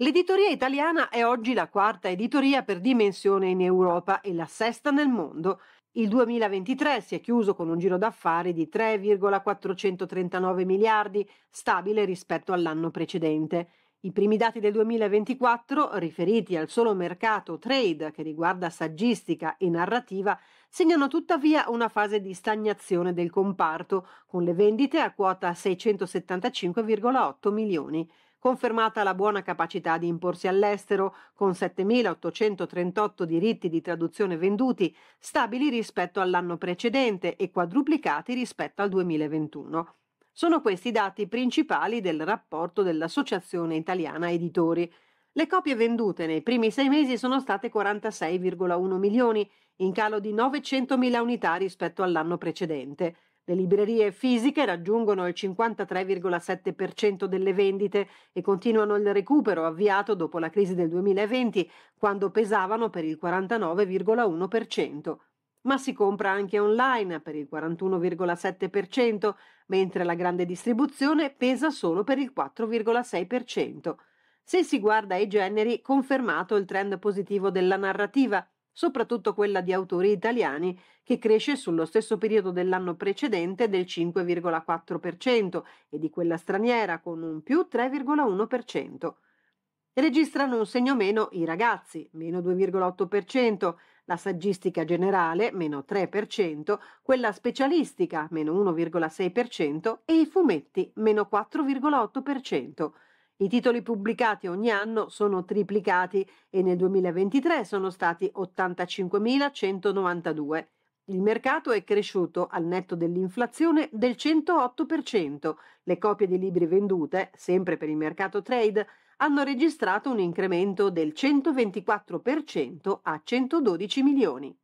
L'editoria italiana è oggi la quarta editoria per dimensione in Europa e la sesta nel mondo. Il 2023 si è chiuso con un giro d'affari di 3,439 miliardi, stabile rispetto all'anno precedente. I primi dati del 2024, riferiti al solo mercato trade che riguarda saggistica e narrativa, segnano tuttavia una fase di stagnazione del comparto, con le vendite a quota 675,8 milioni confermata la buona capacità di imporsi all'estero, con 7.838 diritti di traduzione venduti, stabili rispetto all'anno precedente e quadruplicati rispetto al 2021. Sono questi i dati principali del rapporto dell'Associazione Italiana Editori. Le copie vendute nei primi sei mesi sono state 46,1 milioni, in calo di 900.000 unità rispetto all'anno precedente. Le librerie fisiche raggiungono il 53,7% delle vendite e continuano il recupero avviato dopo la crisi del 2020, quando pesavano per il 49,1%. Ma si compra anche online per il 41,7%, mentre la grande distribuzione pesa solo per il 4,6%. Se si guarda ai generi, confermato il trend positivo della narrativa, soprattutto quella di autori italiani, che cresce sullo stesso periodo dell'anno precedente del 5,4% e di quella straniera con un più 3,1%. Registrano un segno meno i ragazzi, meno 2,8%, la saggistica generale, meno 3%, quella specialistica, meno 1,6% e i fumetti, meno 4,8%. I titoli pubblicati ogni anno sono triplicati e nel 2023 sono stati 85.192. Il mercato è cresciuto al netto dell'inflazione del 108%. Le copie di libri vendute, sempre per il mercato trade, hanno registrato un incremento del 124% a 112 milioni.